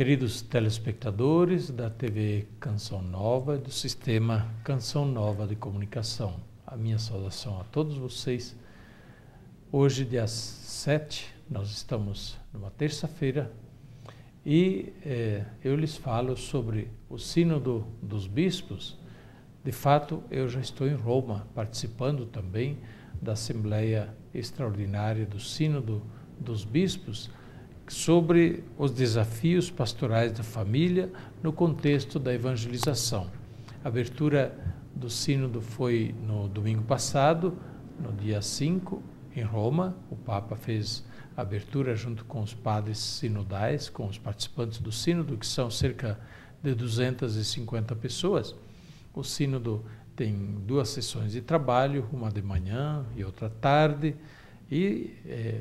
Queridos telespectadores da TV Canção Nova e do sistema Canção Nova de Comunicação, a minha saudação a todos vocês. Hoje, dia 7, nós estamos numa terça-feira e é, eu lhes falo sobre o Sínodo dos Bispos. De fato, eu já estou em Roma, participando também da Assembleia Extraordinária do Sínodo dos Bispos sobre os desafios pastorais da família no contexto da evangelização. A abertura do sínodo foi no domingo passado, no dia 5, em Roma. O Papa fez a abertura junto com os padres sinodais, com os participantes do sínodo, que são cerca de 250 pessoas. O sínodo tem duas sessões de trabalho, uma de manhã e outra tarde, e eh,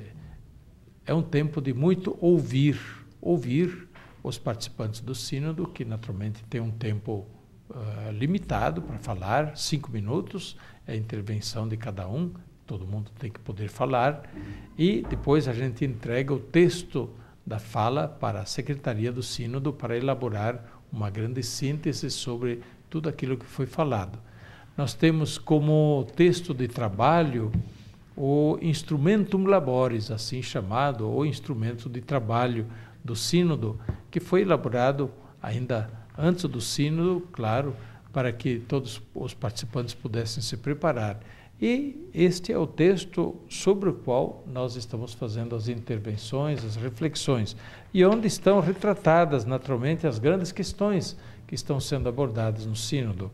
é um tempo de muito ouvir, ouvir os participantes do sínodo, que naturalmente tem um tempo uh, limitado para falar, cinco minutos, é a intervenção de cada um, todo mundo tem que poder falar, e depois a gente entrega o texto da fala para a Secretaria do Sínodo para elaborar uma grande síntese sobre tudo aquilo que foi falado. Nós temos como texto de trabalho o instrumentum laboris, assim chamado, ou instrumento de trabalho do sínodo, que foi elaborado ainda antes do sínodo, claro, para que todos os participantes pudessem se preparar. E este é o texto sobre o qual nós estamos fazendo as intervenções, as reflexões, e onde estão retratadas naturalmente as grandes questões que estão sendo abordadas no Sínodo.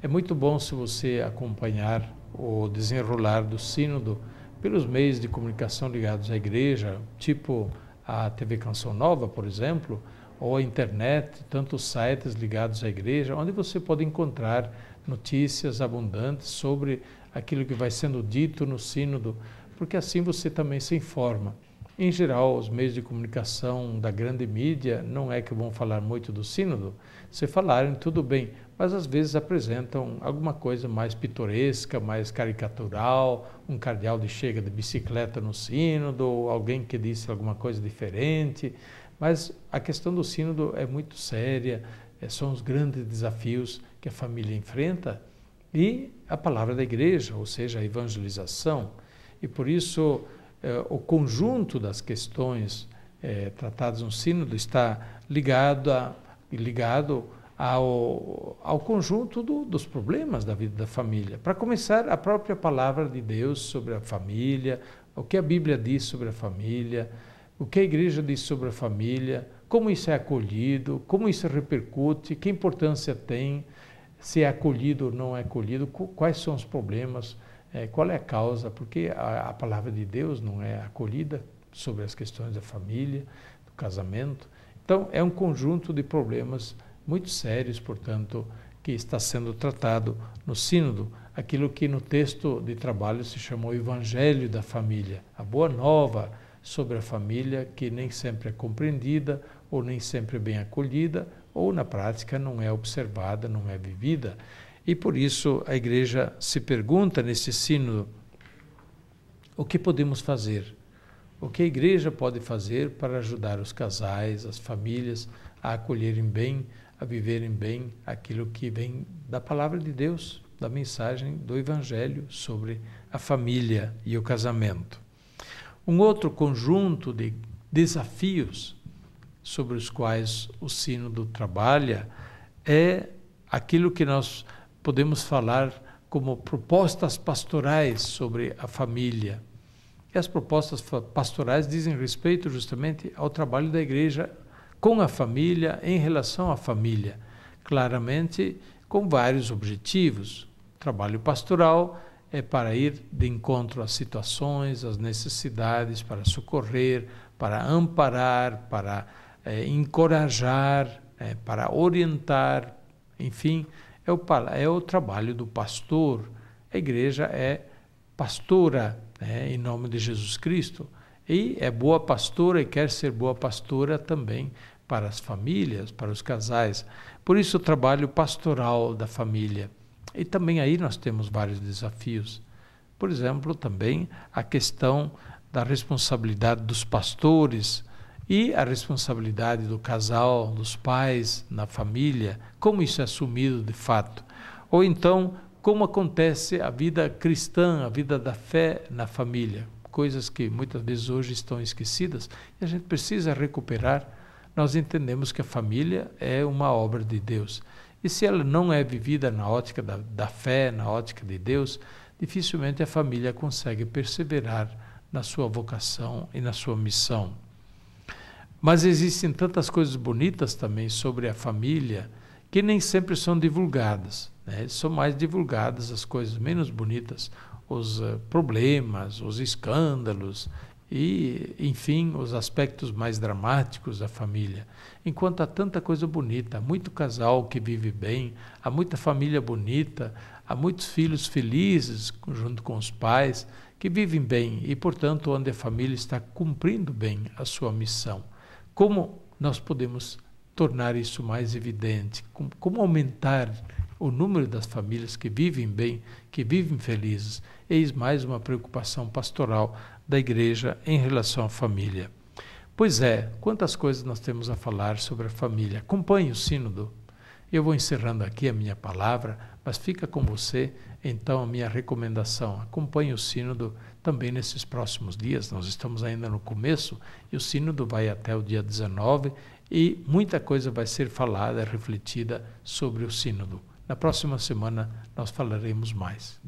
É muito bom se você acompanhar o desenrolar do sínodo pelos meios de comunicação ligados à igreja, tipo a TV Canção Nova, por exemplo, ou a internet, tantos sites ligados à igreja, onde você pode encontrar notícias abundantes sobre aquilo que vai sendo dito no sínodo, porque assim você também se informa. Em geral, os meios de comunicação da grande mídia não é que vão falar muito do sínodo. Se falarem, tudo bem, mas às vezes apresentam alguma coisa mais pitoresca, mais caricatural, um cardeal de chega de bicicleta no sínodo, alguém que disse alguma coisa diferente. Mas a questão do sínodo é muito séria, é, são os grandes desafios que a família enfrenta e a palavra da igreja, ou seja, a evangelização. E por isso é, o conjunto das questões é, tratadas no sínodo está ligado, a, ligado ao, ao conjunto do, dos problemas da vida da família. Para começar, a própria palavra de Deus sobre a família, o que a Bíblia diz sobre a família, o que a igreja diz sobre a família, como isso é acolhido, como isso repercute, que importância tem, se é acolhido ou não é acolhido, quais são os problemas é, qual é a causa, porque a, a palavra de Deus não é acolhida sobre as questões da família, do casamento. Então, é um conjunto de problemas muito sérios, portanto, que está sendo tratado no Sínodo, aquilo que no texto de trabalho se chamou Evangelho da Família, a boa nova sobre a família que nem sempre é compreendida ou nem sempre é bem acolhida ou na prática não é observada, não é vivida. E por isso a igreja se pergunta nesse sínodo: o que podemos fazer? O que a igreja pode fazer para ajudar os casais, as famílias a acolherem bem, a viverem bem aquilo que vem da palavra de Deus, da mensagem do Evangelho sobre a família e o casamento? Um outro conjunto de desafios sobre os quais o Sínodo trabalha é aquilo que nós podemos falar como propostas pastorais sobre a família. E as propostas pastorais dizem respeito justamente ao trabalho da igreja com a família, em relação à família, claramente com vários objetivos. O trabalho pastoral é para ir de encontro às situações, às necessidades, para socorrer, para amparar, para é, encorajar, é, para orientar, enfim, é o, é o trabalho do pastor. A igreja é pastora, né, em nome de Jesus Cristo. E é boa pastora e quer ser boa pastora também para as famílias, para os casais. Por isso, o trabalho pastoral da família. E também aí nós temos vários desafios. Por exemplo, também a questão da responsabilidade dos pastores e a responsabilidade do casal, dos pais, na família, como isso é assumido de fato. Ou então, como acontece a vida cristã, a vida da fé na família. Coisas que muitas vezes hoje estão esquecidas e a gente precisa recuperar. Nós entendemos que a família é uma obra de Deus. E se ela não é vivida na ótica da, da fé, na ótica de Deus, dificilmente a família consegue perseverar na sua vocação e na sua missão. Mas existem tantas coisas bonitas também sobre a família que nem sempre são divulgadas. Né? São mais divulgadas as coisas menos bonitas, os eh, problemas, os escândalos e, enfim, os aspectos mais dramáticos da família. Enquanto há tanta coisa bonita, há muito casal que vive bem, há muita família bonita, há muitos filhos felizes junto com os pais que vivem bem e, portanto, onde a família está cumprindo bem a sua missão. Como nós podemos tornar isso mais evidente? Como, como aumentar o número das famílias que vivem bem, que vivem felizes? Eis mais uma preocupação pastoral da igreja em relação à família. Pois é, quantas coisas nós temos a falar sobre a família. Acompanhe o sínodo eu vou encerrando aqui a minha palavra, mas fica com você então a minha recomendação. Acompanhe o Sínodo também nesses próximos dias. Nós estamos ainda no começo e o Sínodo vai até o dia 19 e muita coisa vai ser falada, refletida sobre o Sínodo. Na próxima semana nós falaremos mais.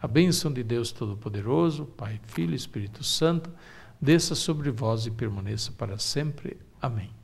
A bênção de Deus Todo-Poderoso, Pai, Filho e Espírito Santo, desça sobre vós e permaneça para sempre. Amém.